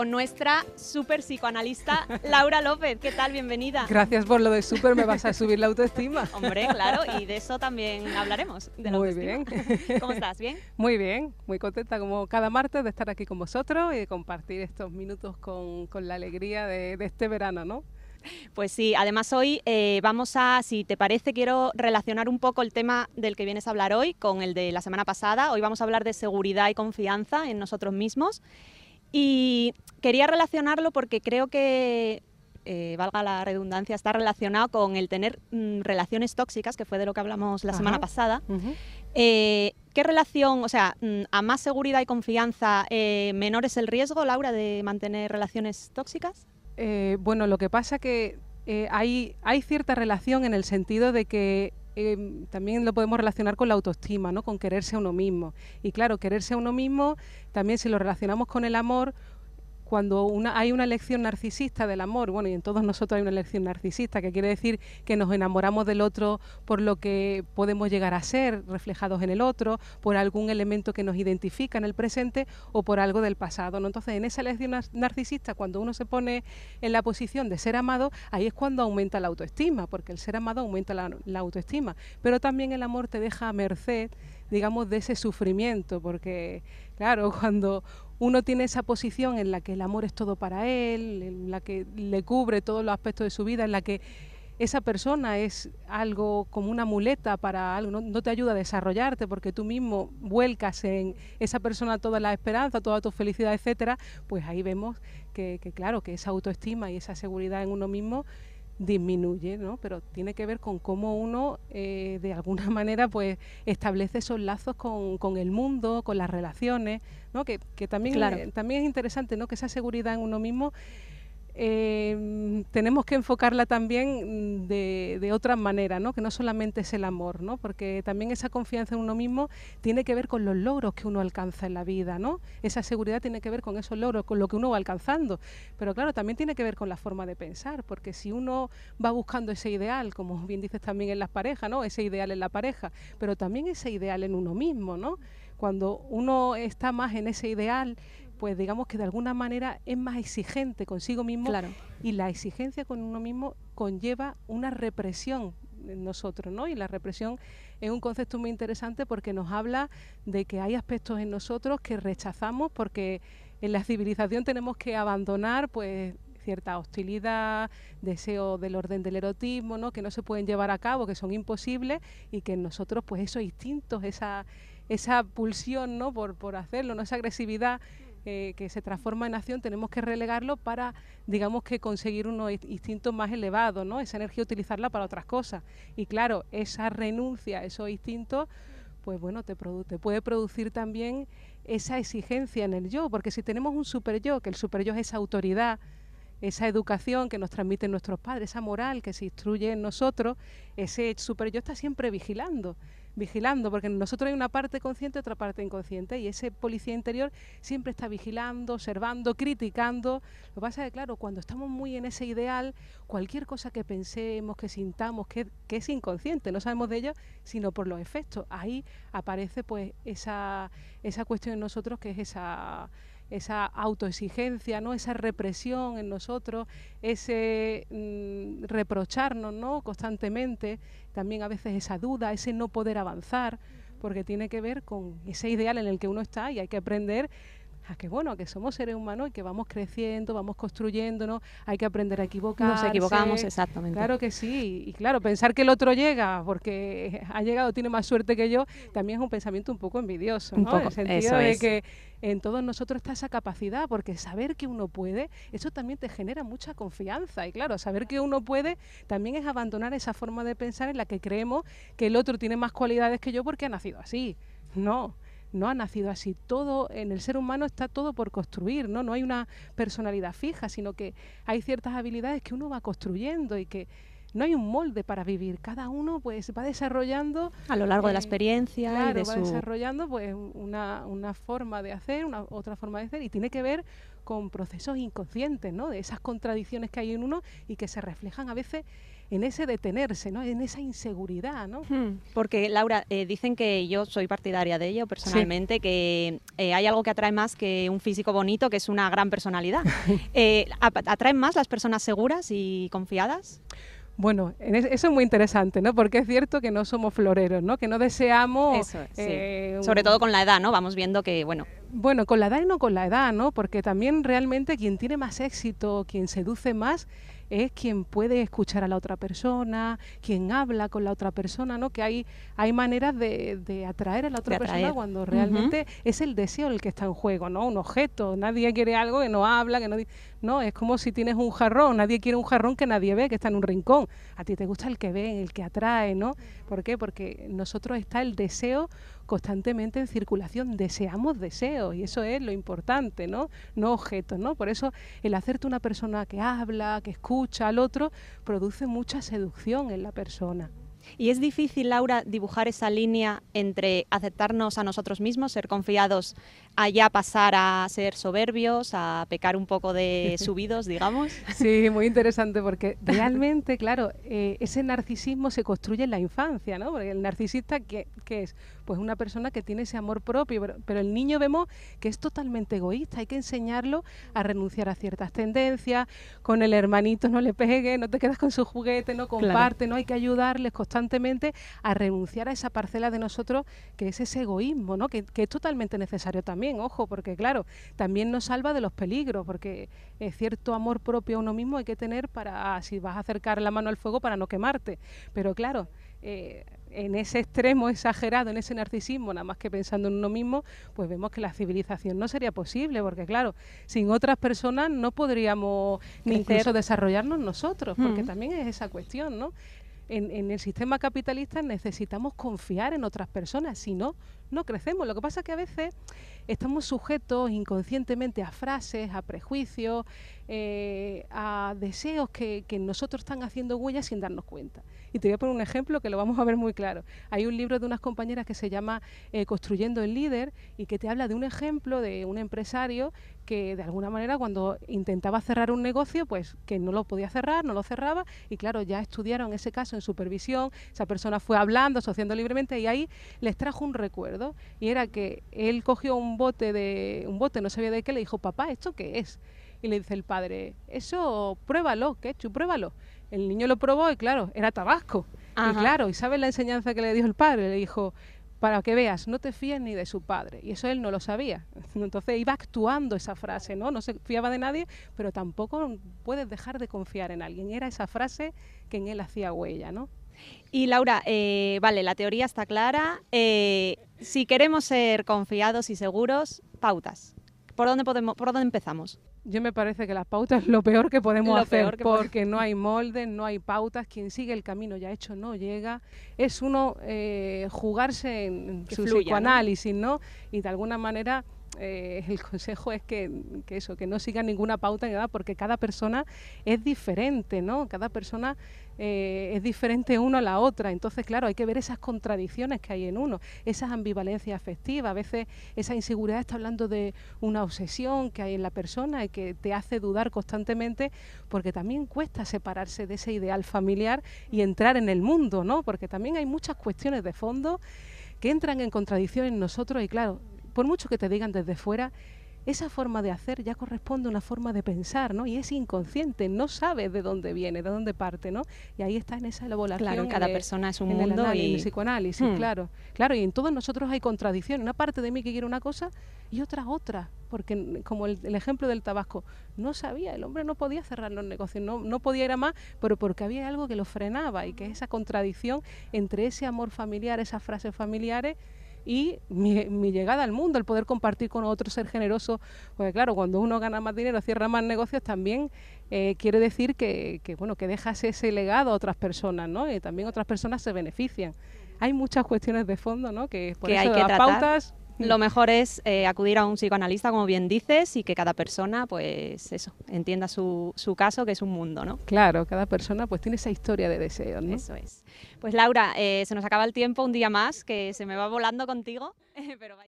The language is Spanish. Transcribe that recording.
con nuestra super psicoanalista Laura López. ¿Qué tal? Bienvenida. Gracias por lo de super, me vas a subir la autoestima. Hombre, claro, y de eso también hablaremos. muy bien. ¿Cómo estás? ¿Bien? Muy bien, muy contenta como cada martes de estar aquí con vosotros y de compartir estos minutos con, la alegría de, este verano, ¿no? Pues sí, además hoy eh, vamos a, si te parece, quiero relacionar un poco el tema del que vienes a hablar hoy con el de la semana pasada. Hoy vamos a hablar de seguridad y confianza en nosotros mismos. Y quería relacionarlo porque creo que, eh, valga la redundancia, está relacionado con el tener mm, relaciones tóxicas, que fue de lo que hablamos la semana pasada. Eh, ¿Qué relación, o sea, mm, a más seguridad y confianza, eh, menor es el riesgo, Laura, de mantener relaciones tóxicas? bueno, lo que pasa que hay cierta relación en el sentido de que Em, también lo podemos relacionar con la autoestima, ¿no? con quererse a uno mismo. Y claro, quererse a uno mismo, también si lo relacionamos con el amor, cuando hay una elección narcisista del amor, bueno, y en todos nosotros hay una elección narcisista, que quiere decir que nos enamoramos del otro por lo que podemos llegar a ser reflejados en el otro, por algún elemento que nos identifica en el presente o por algo del pasado. Entonces, en esa elección narcisista, cuando uno se pone en la posición de ser amado, ahí es cuando aumenta la autoestima, porque el ser amado aumenta la autoestima, pero también el amor te deja a merced digamos, de ese sufrimiento, porque, claro, cuando uno tiene esa posición en la que el amor es todo para él, en la que le cubre todos los aspectos de su vida, en la que esa persona es algo como una muleta para algo, no, te ayuda a desarrollarte porque tú mismo vuelcas en esa persona toda la esperanza, toda tu felicidad, etcétera, pues ahí vemos que, que claro, que esa autoestima y esa seguridad en uno mismo disminuye, ¿no? Pero tiene que ver con cómo uno, eh, de alguna manera, pues establece esos lazos con, con el mundo, con las relaciones, ¿no? Que, también, eh, también es interesante, ¿no? Que esa seguridad en uno mismo Em, tenemos que enfocarla también mm, de, de, otra manera, ¿no? que no solamente es el amor, ¿no? porque también esa confianza en uno mismo tiene que ver con los logros que uno alcanza en la vida, ¿no? esa seguridad tiene que ver con esos logros, con lo que uno va alcanzando, pero claro, también tiene que ver con la forma de pensar, porque si uno va buscando ese ideal, como bien dices también en las parejas, ¿no? ese ideal en la pareja, pero también ese ideal en uno mismo, ¿no? cuando uno está más en ese ideal, pues digamos que de alguna manera es más exigente consigo mismo y la exigencia con uno mismo conlleva una represión en nosotros, ¿no? Y la represión es un concepto muy interesante porque nos habla de que hay aspectos en nosotros que rechazamos porque en la civilización tenemos que abandonar pues cierta hostilidad, deseo del orden del erotismo, ¿no? que no se pueden llevar a cabo, que son imposibles y que en nosotros pues esos instintos, esa esa pulsión, ¿no? por por hacerlo, ¿no? esa agresividad que se transforma en acción, tenemos que relegarlo para, digamos que conseguir unos instintos más elevados, ¿no? Esa energía utilizarla para otras cosas. Y claro, esa renuncia a esos instintos, pues bueno, te, produce te puede producir también esa exigencia en el yo, porque si tenemos un super yo, que el super yo es esa autoridad, esa educación que nos transmiten nuestros padres, esa moral que se instruye en nosotros, ese super yo está siempre vigilando vigilando, porque en nosotros hay una parte consciente y otra parte inconsciente, y ese policía interior siempre está vigilando, observando, criticando. Lo que pasa es que, claro, cuando estamos muy en ese ideal, cualquier cosa que pensemos, que sintamos, que, que es inconsciente, no sabemos de ello, sino por los efectos. Ahí aparece pues esa, esa cuestión en nosotros que es esa esa autoexigencia, ¿no? esa represión en nosotros, ese mm, reprocharnos ¿no? constantemente, también a veces esa duda, ese no poder avanzar, porque tiene que ver con ese ideal en el que uno está y hay que aprender que bueno, que somos seres humanos y que vamos creciendo, vamos construyéndonos, hay que aprender a equivocarnos. Nos equivocamos, exactamente. Claro que sí, y claro, pensar que el otro llega porque ha llegado, tiene más suerte que yo, también es un pensamiento un poco envidioso, ¿no? Un en el sentido de es. que en todos nosotros está esa capacidad, porque saber que uno puede, eso también te genera mucha confianza. Y claro, saber que uno puede también es abandonar esa forma de pensar en la que creemos que el otro tiene más cualidades que yo porque ha nacido así. No, no ha nacido así. Todo en el ser humano está todo por construir, ¿no? No hay una personalidad fija, sino que hay ciertas habilidades que uno va construyendo y que no hay un molde para vivir. Cada uno pues va desarrollando a lo largo de la eh, experiencia y va desarrollando pues una, una, forma de hacer, una otra forma de hacer y tiene que ver con procesos inconscientes, ¿no? De esas contradicciones que hay en uno y que se reflejan a veces en ese detenerse, ¿no? en esa inseguridad. ¿no? Hmm. Porque, Laura, eh, dicen que yo soy partidaria de ello personalmente, que eh, hay algo que atrae más que un físico bonito, que es una gran personalidad. Eh, ¿Atraen más las personas seguras y confiadas? Bueno, eso es muy interesante, ¿no? Porque es cierto que no somos floreros, ¿no? Que no deseamos... Sobre todo con la edad, ¿no? Vamos viendo que, bueno... Bueno, con la edad y no con la edad, ¿no? Porque también realmente quien tiene más éxito, quien seduce más, es quien puede escuchar a la otra persona, quien habla con la otra persona, ¿no? Que hay, hay maneras de, atraer a la otra persona cuando realmente es el deseo el que está en juego, ¿no? Un objeto, nadie quiere algo que no habla, que no... dice. No, es como si tienes un jarrón, nadie quiere un jarrón que nadie ve, que está en un rincón. A ti te gusta el que ve, el que atrae, ¿no? ¿Por qué? Porque nosotros está el deseo constantemente en circulación, deseamos deseos y eso es lo importante, ¿no? No objetos, ¿no? Por eso el hacerte una persona que habla, que escucha al otro, produce mucha seducción en la persona. ¿Y es difícil, Laura, dibujar esa línea entre aceptarnos a nosotros mismos, ser confiados, allá pasar a ser soberbios, a pecar un poco de subidos, digamos? Sí, muy interesante, porque realmente, claro, eh, ese narcisismo se construye en la infancia, ¿no? Porque el narcisista, ¿qué, qué es? pues una persona que tiene ese amor propio, pero, el niño vemos que es totalmente egoísta, hay que enseñarlo a renunciar a ciertas tendencias, con el hermanito no le pegue, no te quedas con su juguete, no comparte, no hay que ayudarles constantemente a renunciar a esa parcela de nosotros que es ese egoísmo, ¿no? que, es totalmente necesario también, ojo, porque claro, también nos salva de los peligros, porque es cierto amor propio a uno mismo hay que tener para, si vas a acercar la mano al fuego, para no quemarte. Pero claro, eh, en ese extremo exagerado, en ese narcisismo, nada más que pensando en uno mismo, pues vemos que la civilización no sería posible, porque claro, sin otras personas no podríamos ni incluso desarrollarnos nosotros, porque también es esa cuestión, ¿no? en, el sistema capitalista necesitamos confiar en otras personas, si no, no crecemos. Lo que pasa es que a veces estamos sujetos inconscientemente a frases, a prejuicios, eh, a deseos que, nosotros están haciendo huella sin darnos cuenta. Y te voy a poner un ejemplo que lo vamos a ver muy claro. Hay un libro de unas compañeras que se llama eh, Construyendo el líder y que te habla de un ejemplo de un empresario que de alguna manera cuando intentaba cerrar un negocio, pues que no lo podía cerrar, no lo cerraba y claro, ya estudiaron ese caso en supervisión, esa persona fue hablando, asociando libremente y ahí les trajo un recuerdo y era que él cogió un bote de un bote, no sabía de qué, le dijo, "Papá, ¿esto qué es?" Y le dice el padre, "Eso pruébalo, Ketchup, pruébalo." El niño lo probó y claro, era tabasco. Y claro, ¿y sabes la enseñanza que le dio el padre? Le dijo, para que veas, no te fíes ni de su padre. Y eso él no lo sabía. Entonces iba actuando esa frase, ¿no? No se fiaba de nadie, pero tampoco puedes dejar de confiar en alguien. Era esa frase que en él hacía huella, ¿no? Y Laura, eh, vale, la teoría está clara. Eh, si queremos ser confiados y seguros, pautas. ¿Por dónde, podemos, ¿Por dónde empezamos? Yo me parece que las pautas es lo peor que podemos hacer, porque no hay moldes, no hay pautas, quien sigue el camino ya hecho no llega. Es uno eh, jugarse en su psicoanálisis, ¿no? Y de alguna manera eh, el consejo es que, eso, que no siga ninguna pauta nada, porque cada persona es diferente, ¿no? Cada persona eh, es diferente uno a la otra. Entonces, claro, hay que ver esas contradicciones que hay en uno, esas ambivalencias afectivas, a veces esa inseguridad está hablando de una obsesión que hay en la persona y que te hace dudar constantemente, porque también cuesta separarse de ese ideal familiar y entrar en el mundo, ¿no? Porque también hay muchas cuestiones de fondo que entran en contradicción en nosotros y claro, por mucho que te digan desde fuera, esa forma de hacer ya corresponde a una forma de pensar, ¿no? Y es inconsciente, no sabes de dónde viene, de dónde parte, ¿no? Y ahí está en esa elaboración. Claro, cada persona es un mundo el psicoanálisis, hmm. claro. Claro, y en todos nosotros hay contradicción. Una parte de mí que quiere una cosa y otra otra. Porque, como el, ejemplo del tabasco, no sabía, el hombre no podía cerrar los negocios, no, no podía ir a más, pero porque había algo que lo frenaba y que es esa contradicción entre ese amor familiar, esas frases familiares y mi, llegada al mundo, el poder compartir con otros, ser generoso, porque claro, cuando uno gana más dinero, cierra más negocios, también eh, quiere decir que, bueno, que dejas ese legado a otras personas, ¿no? Y también otras personas se benefician. Hay muchas cuestiones de fondo, ¿no? Que por eso hay que las pautas Mm. Lo mejor es eh, acudir a un psicoanalista, como bien dices, y que cada persona, pues eso, entienda su, su caso, que es un mundo, ¿no? Claro, cada persona pues tiene esa historia de deseos, ¿no? Eso es. Pues Laura, eh, se nos acaba el tiempo un día más, que se me va volando contigo,